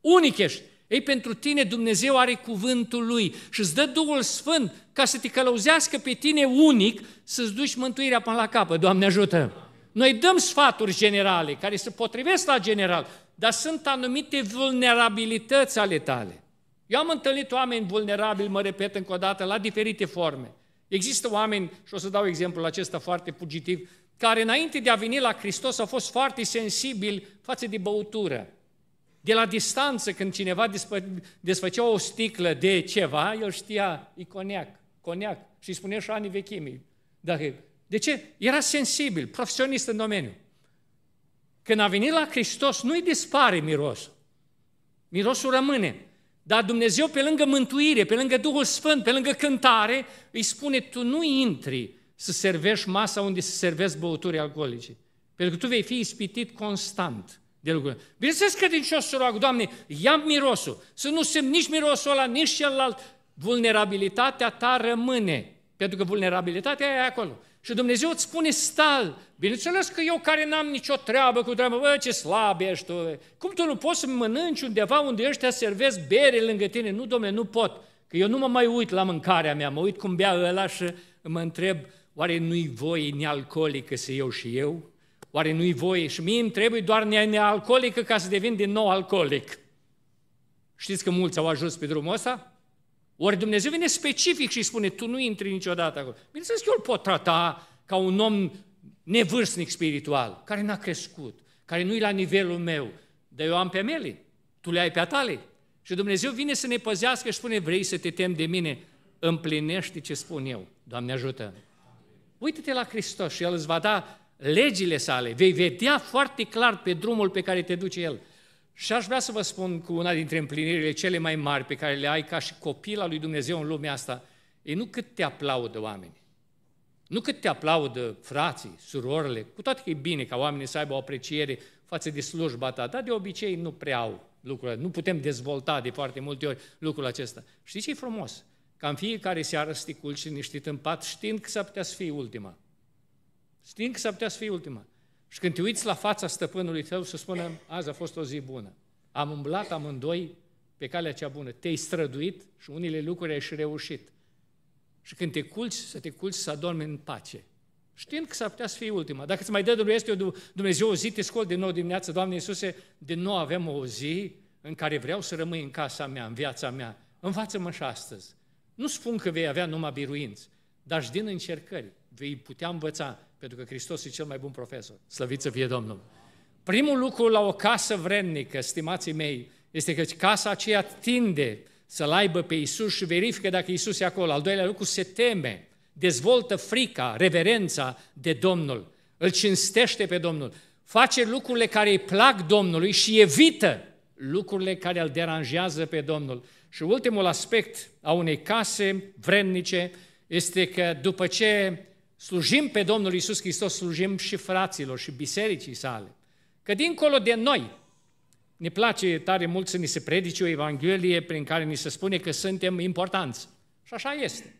Unic ești. Ei, pentru tine Dumnezeu are cuvântul Lui și îți dă Duhul Sfânt ca să te călăuzească pe tine unic să-ți duci mântuirea până la capăt. Doamne ajută! Noi dăm sfaturi generale care se potrivesc la general, dar sunt anumite vulnerabilități ale tale. Eu am întâlnit oameni vulnerabili, mă repet încă o dată, la diferite forme. Există oameni, și o să dau exemplul acesta foarte fugitiv, care înainte de a veni la Hristos au fost foarte sensibili față de băutură. De la distanță, când cineva desfăcea o sticlă de ceva, el știa, e coniac, coniac, și spunea și anii vechimii. Dacă... De ce? Era sensibil, profesionist în domeniu. Când a venit la Hristos, nu-i dispare mirosul. Mirosul rămâne. Dar Dumnezeu, pe lângă mântuire, pe lângă Duhul Sfânt, pe lângă cântare, îi spune, tu nu intri să servești masa unde se servesc băuturi alcoolice. Pentru că tu vei fi ispitit constant de lucruri. Bineînțeles că din ce roagă, Doamne, ia mirosul, să nu simt nici mirosul ăla, nici celălalt. Vulnerabilitatea ta rămâne, pentru că vulnerabilitatea e acolo. Și Dumnezeu îți spune stal. Bineînțeles că eu care n-am nicio treabă cu treabă, bă, ce slab ești tu. Cum tu nu poți să mănânci undeva unde ăștia servesc bere lângă tine? Nu, domnule, nu pot. Că eu nu mă mai uit la mâncarea mea, mă uit cum bea ăla și mă întreb, oare nu-i voie nealcoolică să eu și eu? Oare nu-i voie? Și mie îmi trebuie doar nealcoolică ca să devin din nou alcoolic. Știți că mulți au ajuns pe drumul ăsta? Ori Dumnezeu vine specific și spune, tu nu intri niciodată acolo. Bineînțeles că eu îl pot trata ca un om nevârstnic spiritual, care n-a crescut, care nu-i la nivelul meu, dar eu am pe mele, tu le ai pe tale. Și Dumnezeu vine să ne păzească și spune, vrei să te temi de mine, împlinește ce spun eu, Doamne ajută! Uită-te la Hristos și El îți va da legile sale, vei vedea foarte clar pe drumul pe care te duce El. Și aș vrea să vă spun cu una dintre împlinirile cele mai mari pe care le ai ca și copil al lui Dumnezeu în lumea asta, e nu cât te aplaudă oamenii, nu cât te aplaudă frații, surorile, cu toate că e bine ca oamenii să aibă o apreciere față de slujba ta, dar de obicei nu prea au lucrurile, Nu putem dezvolta de foarte multe ori lucrul acesta. Știi ce e frumos? Ca în fiecare seară sticul și culci în pat știind că s-ar putea să fie ultima. Știind că s-ar putea să fie ultima. Și când te uiți la fața stăpânului tău, să spunem, azi a fost o zi bună. Am umblat amândoi pe calea cea bună. Te-ai străduit și unele lucruri ai și reușit. Și când te culci, să te culci să adormi în pace. Știind că s-ar putea să fie ultima. Dacă îți mai dă o Dumnezeu o zi, te scol din nou dimineață, Doamne Iisuse, din nou avem o zi în care vreau să rămâi în casa mea, în viața mea. Învață-mă și astăzi. Nu spun că vei avea numai biruinți, dar și din încercări vei putea învăța pentru că Hristos e cel mai bun profesor. Slăvit să fie Domnul! Primul lucru la o casă vrednică, stimații mei, este că casa aceea tinde să-L aibă pe Isus și verifică dacă Isus e acolo. Al doilea lucru, se teme, dezvoltă frica, reverența de Domnul, îl cinstește pe Domnul, face lucrurile care îi plac Domnului și evită lucrurile care îl deranjează pe Domnul. Și ultimul aspect a unei case vrednice este că după ce slujim pe Domnul Isus Hristos, slujim și fraților și bisericii sale. Că dincolo de noi, ne place tare mult să ni se predice o Evanghelie prin care ni se spune că suntem importanți. Și așa este.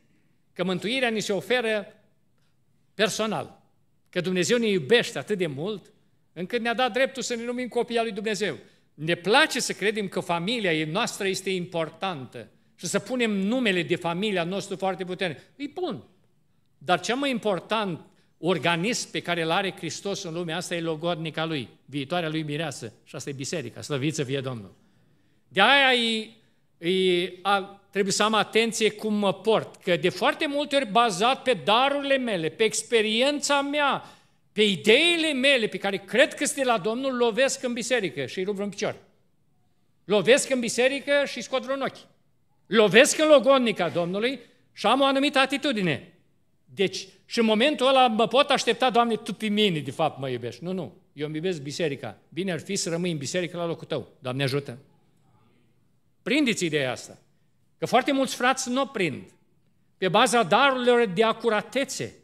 Că mântuirea ni se oferă personal. Că Dumnezeu ne iubește atât de mult încât ne-a dat dreptul să ne numim copii al lui Dumnezeu. Ne place să credem că familia noastră este importantă și să punem numele de familia noastră foarte puternic. Îi pun. Dar cel mai important organism pe care îl are Hristos în lumea asta e logodnica lui, viitoarea lui mireasă. Și asta e biserica, slăviță fie Domnul. De aia e, e, a, trebuie să am atenție cum mă port, că de foarte multe ori bazat pe darurile mele, pe experiența mea, pe ideile mele pe care cred că sunt la Domnul, lovesc în biserică și îi rup vreun picior. Lovesc în biserică și scot vreun ochi. Lovesc în logodnica Domnului și am o anumită atitudine. Deci, și în momentul ăla mă pot aștepta, Doamne, Tu pe mine, de fapt, mă iubești. Nu, nu, eu îmi iubesc biserica. Bine ar fi să rămâi în biserică la locul tău. Doamne, ajută! Prindeți ideea asta. Că foarte mulți frați nu o prind. Pe baza darurilor de acuratețe,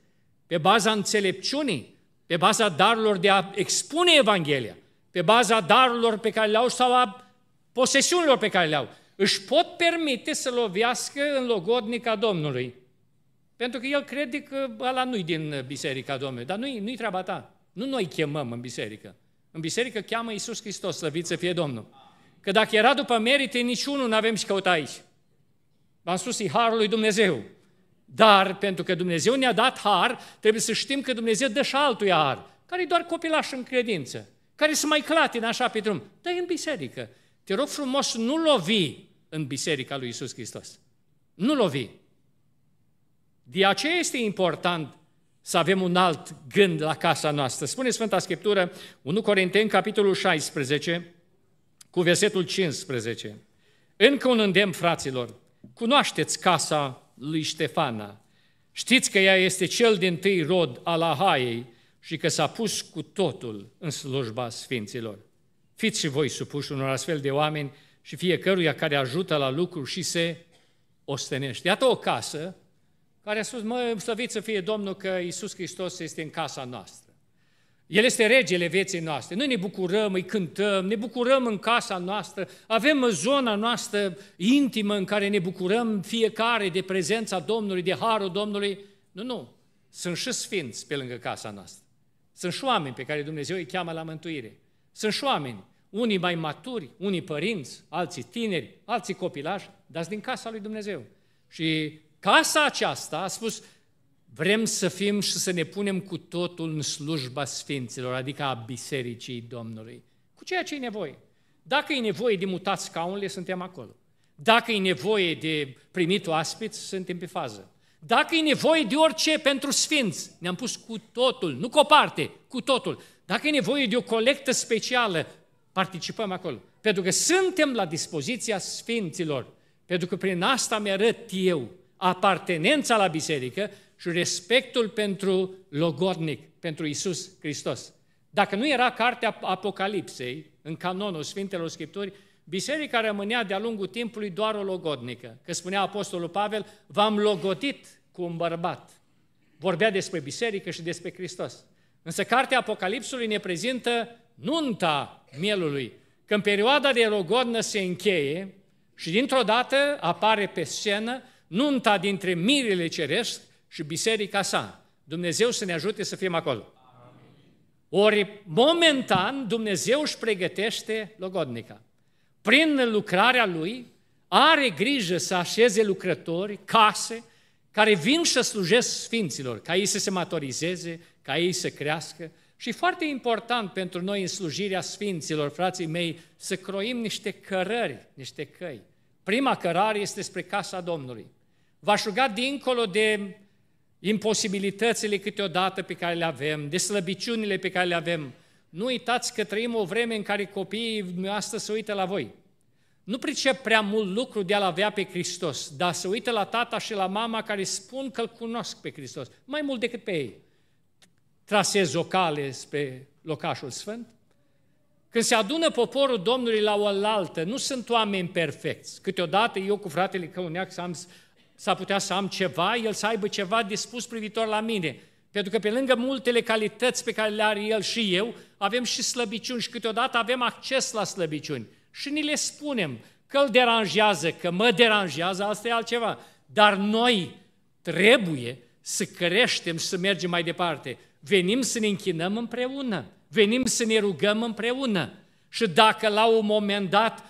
pe baza înțelepciunii, pe baza darurilor de a expune Evanghelia, pe baza darurilor pe care le-au sau a posesiunilor pe care le-au, își pot permite să lovească în logodnica Domnului. Pentru că el crede că ăla nu-i din Biserica Domnului, dar nu-i, nu-i treaba ta. Nu noi chemăm în biserică. În biserică cheamă Iisus Hristos, slăvit să fie Domnul. Că dacă era după merite, niciunul nu avem și căuta aici. V-am spus, e harul lui Dumnezeu. Dar, pentru că Dumnezeu ne-a dat har, trebuie să știm că Dumnezeu dă și altuia har, care e doar copilaș în credință, care se mai clatin așa pe drum. dă în biserică. Te rog frumos, nu lovi în biserica lui Iisus Hristos. Nu lovi. De aceea este important să avem un alt gând la casa noastră. Spune Sfânta Scriptură, 1 Corinteni, capitolul 16, cu versetul 15. Încă un îndemn, fraților, cunoașteți casa lui Ștefana. Știți că ea este cel din tâi rod al Ahaiei și că s-a pus cu totul în slujba Sfinților. Fiți și voi supuși unor astfel de oameni și fiecăruia care ajută la lucru și se ostenește. Iată o casă care a spus, mă, slăvit să fie Domnul că Isus Hristos este în casa noastră. El este regele vieții noastre. Noi ne bucurăm, îi cântăm, ne bucurăm în casa noastră, avem zona noastră intimă în care ne bucurăm fiecare de prezența Domnului, de harul Domnului. Nu, nu, sunt și sfinți pe lângă casa noastră. Sunt și oameni pe care Dumnezeu îi cheamă la mântuire. Sunt și oameni, unii mai maturi, unii părinți, alții tineri, alții copilași, dar din casa lui Dumnezeu. Și casa aceasta a spus, vrem să fim și să ne punem cu totul în slujba Sfinților, adică a Bisericii Domnului, cu ceea ce e nevoie. Dacă e nevoie de mutat scaunele, suntem acolo. Dacă e nevoie de primit oaspeți, suntem pe fază. Dacă e nevoie de orice pentru sfinți, ne-am pus cu totul, nu cu o parte, cu totul. Dacă e nevoie de o colectă specială, participăm acolo. Pentru că suntem la dispoziția sfinților. Pentru că prin asta mi-arăt eu apartenența la biserică și respectul pentru logodnic, pentru Isus Hristos. Dacă nu era cartea Apocalipsei, în canonul Sfintelor Scripturi, biserica rămânea de-a lungul timpului doar o logodnică. Că spunea Apostolul Pavel, v-am logodit cu un bărbat. Vorbea despre biserică și despre Hristos. Însă cartea Apocalipsului ne prezintă nunta mielului, când perioada de logodnă se încheie și dintr-o dată apare pe scenă nunta dintre mirele ceresc și biserica sa. Dumnezeu să ne ajute să fim acolo. Ori, momentan, Dumnezeu își pregătește logodnica. Prin lucrarea Lui, are grijă să așeze lucrători, case, care vin să slujesc Sfinților, ca ei să se maturizeze, ca ei să crească. Și foarte important pentru noi în slujirea Sfinților, frații mei, să croim niște cărări, niște căi. Prima cărare este spre casa Domnului. V-aș ruga dincolo de imposibilitățile câteodată pe care le avem, de slăbiciunile pe care le avem. Nu uitați că trăim o vreme în care copiii noastre se uită la voi. Nu pricep prea mult lucru de a-L avea pe Hristos, dar se uită la tata și la mama care spun că îl cunosc pe Hristos, mai mult decât pe ei. Trasez o cale spre locașul sfânt. Când se adună poporul Domnului la oaltă, nu sunt oameni perfecți. Câteodată eu cu fratele Căuneac am s-ar putea să am ceva, el să aibă ceva dispus privitor la mine. Pentru că pe lângă multele calități pe care le are el și eu, avem și slăbiciuni și câteodată avem acces la slăbiciuni. Și ni le spunem că îl deranjează, că mă deranjează, asta e altceva. Dar noi trebuie să creștem și să mergem mai departe. Venim să ne închinăm împreună, venim să ne rugăm împreună. Și dacă la un moment dat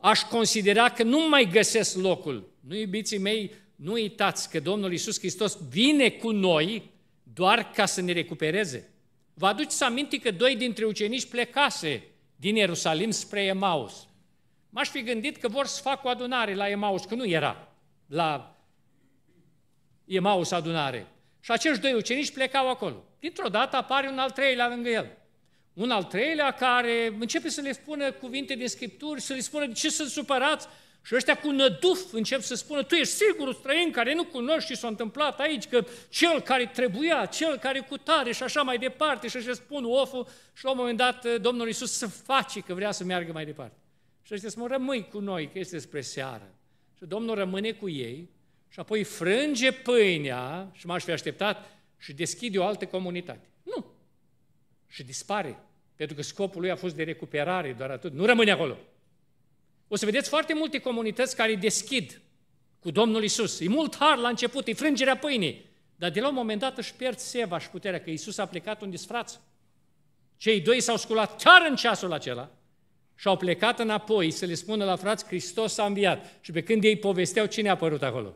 aș considera că nu mai găsesc locul, nu, iubiții mei, nu uitați că Domnul Iisus Hristos vine cu noi doar ca să ne recupereze. Vă aduceți aminti că doi dintre ucenici plecase din Ierusalim spre Emaus. M-aș fi gândit că vor să fac o adunare la Emaus, că nu era la Emaus adunare. Și acești doi ucenici plecau acolo. Dintr-o dată apare un al treilea lângă el. Un al treilea care începe să le spună cuvinte din Scripturi, să le spună de ce sunt supărați, și ăștia cu năduf încep să spună, tu ești sigur străin care nu cunoști ce s-a întâmplat aici, că cel care trebuia, cel care cu tare și așa mai departe și își spun oful și la un moment dat eh, Domnul Iisus să face că vrea să meargă mai departe. Și ăștia spun, rămâi cu noi, că este spre seară. Și Domnul rămâne cu ei și apoi frânge pâinea, și m-aș fi așteptat, și deschide o altă comunitate. Nu. Și dispare. Pentru că scopul lui a fost de recuperare, doar atât. Nu rămâne acolo. O să vedeți foarte multe comunități care deschid cu Domnul Isus. E mult har la început, e frângerea pâinii. Dar de la un moment dat își pierd seva și puterea, că Isus a plecat un disfraț. Cei doi s-au sculat chiar în ceasul acela și au plecat înapoi să le spună la frați, Hristos a înviat. Și pe când ei povesteau, cine a apărut acolo?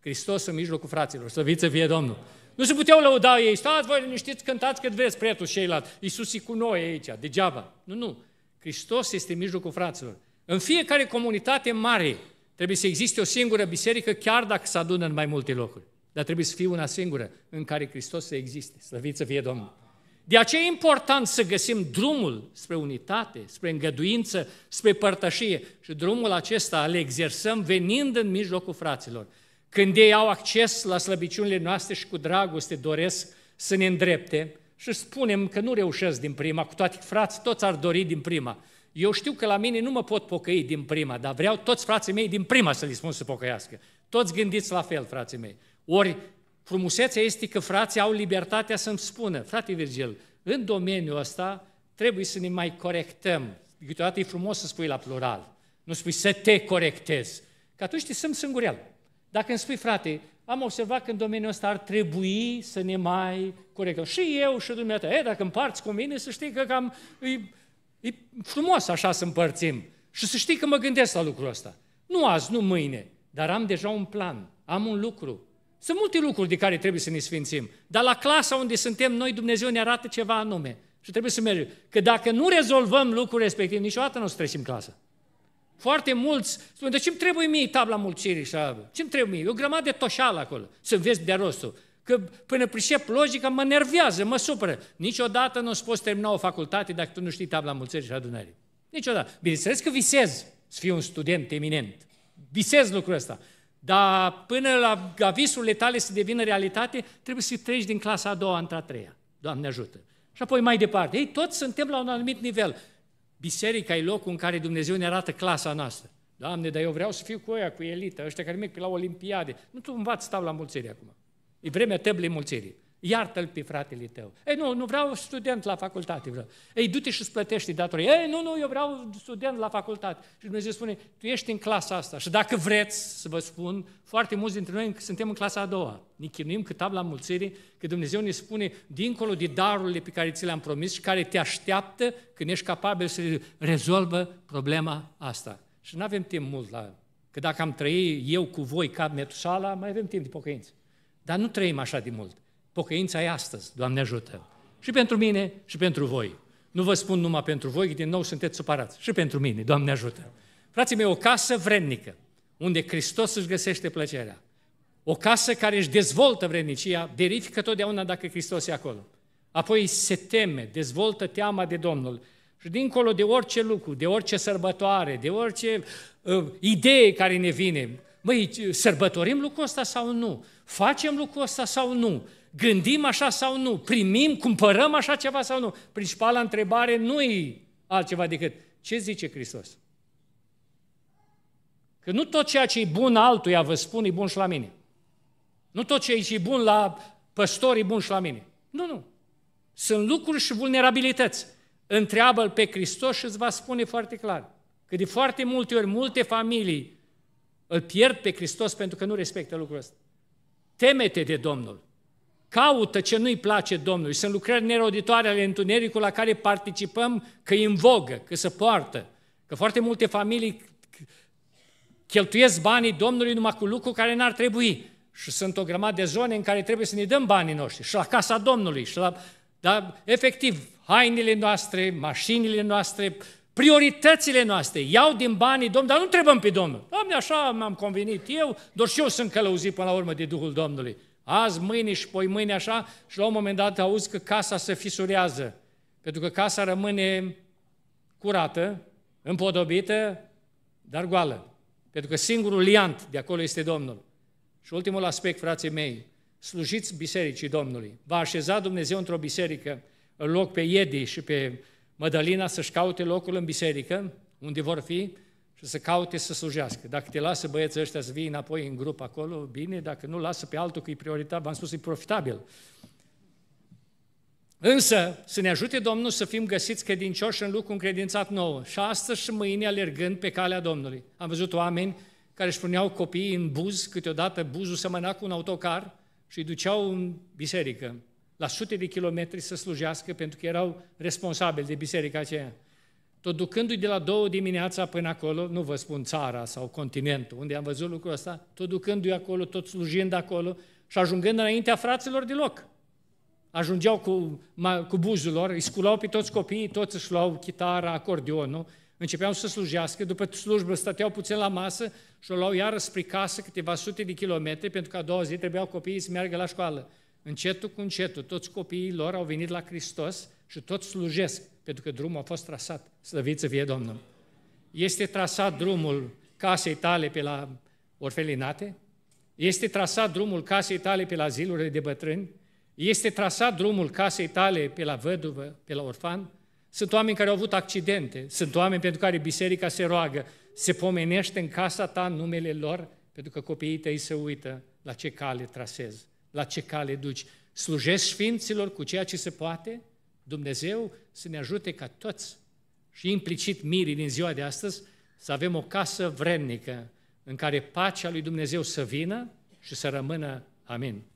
Hristos în mijlocul fraților, să viță fie Domnul. Nu se puteau lăuda ei, stați voi liniștiți, cântați cât vreți, prietul ceilalți, Iisus e cu noi aici, degeaba. Nu, nu, Hristos este în mijlocul fraților. În fiecare comunitate mare trebuie să existe o singură biserică, chiar dacă se adună în mai multe locuri. Dar trebuie să fie una singură în care Hristos să existe. Slăvit să fie Domnul! De aceea e important să găsim drumul spre unitate, spre îngăduință, spre părtășie. Și drumul acesta îl exersăm venind în mijlocul fraților. Când ei au acces la slăbiciunile noastre și cu dragoste doresc să ne îndrepte și spunem că nu reușesc din prima, cu toate frați toți ar dori din prima. Eu știu că la mine nu mă pot pocăi din prima, dar vreau toți frații mei din prima să li spun să pocăiască. Toți gândiți la fel, frații mei. Ori frumusețea este că frații au libertatea să-mi spună, frate Virgil, în domeniul ăsta trebuie să ne mai corectăm. Câteodată e frumos să spui la plural, nu spui să te corectezi, că atunci te sunt singurel. Dacă îmi spui, frate, am observat că în domeniul ăsta ar trebui să ne mai corectăm. Și eu și dumneavoastră. E, dacă împarți cu mine, să știi că cam îi E frumos așa să împărțim. Și să știi că mă gândesc la lucrul ăsta. Nu azi, nu mâine, dar am deja un plan, am un lucru. Sunt multe lucruri de care trebuie să ne sfințim, dar la clasa unde suntem noi, Dumnezeu ne arată ceva anume. Și trebuie să mergem. Că dacă nu rezolvăm lucrul respectiv, niciodată nu o să trecem clasa. Foarte mulți spun, de ce-mi trebuie mie tabla mulțirii? Ce-mi trebuie mie? E o grămadă de toșală acolo, să vezi de rostul. Că până pricep logica mă nervează, mă supără. Niciodată nu ți poți termina o facultate dacă tu nu știi tabla mulțării și adunării. Niciodată. Bineînțeles că visez să fiu un student eminent. Visez lucrul ăsta. Dar până la, la visurile tale să devină realitate, trebuie să treci din clasa a doua, între a treia. Doamne ajută! Și apoi mai departe. Ei, toți suntem la un anumit nivel. Biserica e locul în care Dumnezeu ne arată clasa noastră. Doamne, dar eu vreau să fiu cu ea, cu elită, ăștia care merg pe la olimpiade. Nu tu învață, stau la mulțire acum. E vremea tăblei mulțirii. Iartă-l pe fratele tău. Ei, nu, nu vreau student la facultate. Vreau. Ei, du-te și îți plătești datorii. Ei, nu, nu, eu vreau student la facultate. Și Dumnezeu spune, tu ești în clasa asta. Și dacă vreți să vă spun, foarte mulți dintre noi suntem în clasa a doua. Ne chinuim cât am la mulțire, că Dumnezeu ne spune, dincolo de darurile pe care ți le-am promis și care te așteaptă când ești capabil să rezolvă problema asta. Și nu avem timp mult la... Că dacă am trăit eu cu voi ca metusala, mai avem timp de pocăință. Dar nu trăim așa de mult. Pocăința e astăzi, Doamne ajută. Și pentru mine și pentru voi. Nu vă spun numai pentru voi, că din nou sunteți supărați. Și pentru mine, Doamne ajută. Frații mei, o casă vrednică, unde Hristos își găsește plăcerea. O casă care își dezvoltă vrednicia, verifică totdeauna dacă Hristos e acolo. Apoi se teme, dezvoltă teama de Domnul. Și dincolo de orice lucru, de orice sărbătoare, de orice uh, idee care ne vine, măi, sărbătorim lucrul ăsta sau nu? Facem lucrul ăsta sau nu? Gândim așa sau nu? Primim, cumpărăm așa ceva sau nu? Principala întrebare nu e altceva decât ce zice Hristos? Că nu tot ceea ce e bun altuia, vă spun, e bun și la mine. Nu tot ceea ce e bun la păstori e bun și la mine. Nu, nu. Sunt lucruri și vulnerabilități. Întreabă-L pe Hristos și îți va spune foarte clar că de foarte multe ori multe familii îl pierd pe Hristos pentru că nu respectă lucrul ăsta. Temete de Domnul. Caută ce nu-i place Domnului. Sunt lucrări neroditoare ale întunericului la care participăm că în vogă, că se poartă. Că foarte multe familii cheltuiesc banii Domnului numai cu lucruri care n-ar trebui. Și sunt o grămadă de zone în care trebuie să ne dăm banii noștri, și la casa Domnului, și la... Dar, efectiv, hainele noastre, mașinile noastre, prioritățile noastre, iau din banii Domnului, dar nu întrebăm pe Domnul. Doamne, așa m-am convenit eu, doar și eu sunt călăuzit până la urmă de Duhul Domnului. Azi, mâine și poi mâine așa și la un moment dat auzi că casa se fisurează, pentru că casa rămâne curată, împodobită, dar goală. Pentru că singurul liant de acolo este Domnul. Și ultimul aspect, frații mei, slujiți bisericii Domnului. Va așeza Dumnezeu într-o biserică în loc pe iedii și pe Mădălina să-și caute locul în biserică, unde vor fi, și să caute să slujească. Dacă te lasă băieții ăștia să vii înapoi în grup acolo, bine, dacă nu, lasă pe altul că e prioritar, v-am spus, e profitabil. Însă, să ne ajute Domnul să fim găsiți credincioși în lucru încredințat nouă. Și astăzi și mâine alergând pe calea Domnului. Am văzut oameni care își puneau copiii în buz, câteodată buzul semăna cu un autocar și îi duceau în biserică la sute de kilometri să slujească pentru că erau responsabili de biserica aceea. Tot ducându-i de la două dimineața până acolo, nu vă spun țara sau continentul, unde am văzut lucrul ăsta, tot ducându-i acolo, tot slujind acolo și ajungând înaintea fraților de loc. Ajungeau cu, cu buzul lor, îi sculau pe toți copiii, toți își luau chitara, acordeonul, începeau să slujească, după slujbă stăteau puțin la masă și o luau iară spre casă câteva sute de kilometri, pentru că a doua zi trebuiau copiii să meargă la școală. Încetul cu încetul, toți copiii lor au venit la Hristos și toți slujesc, pentru că drumul a fost trasat. Slăvit să fie Domnul! Este trasat drumul casei tale pe la orfelinate? Este trasat drumul casei tale pe la zilurile de bătrâni? Este trasat drumul casei tale pe la văduvă, pe la orfan? Sunt oameni care au avut accidente, sunt oameni pentru care biserica se roagă, se pomenește în casa ta numele lor, pentru că copiii tăi se uită la ce cale trasezi la ce cale duci. Slujești Sfinților cu ceea ce se poate? Dumnezeu să ne ajute ca toți și implicit mirii din ziua de astăzi să avem o casă vrednică în care pacea lui Dumnezeu să vină și să rămână. Amin.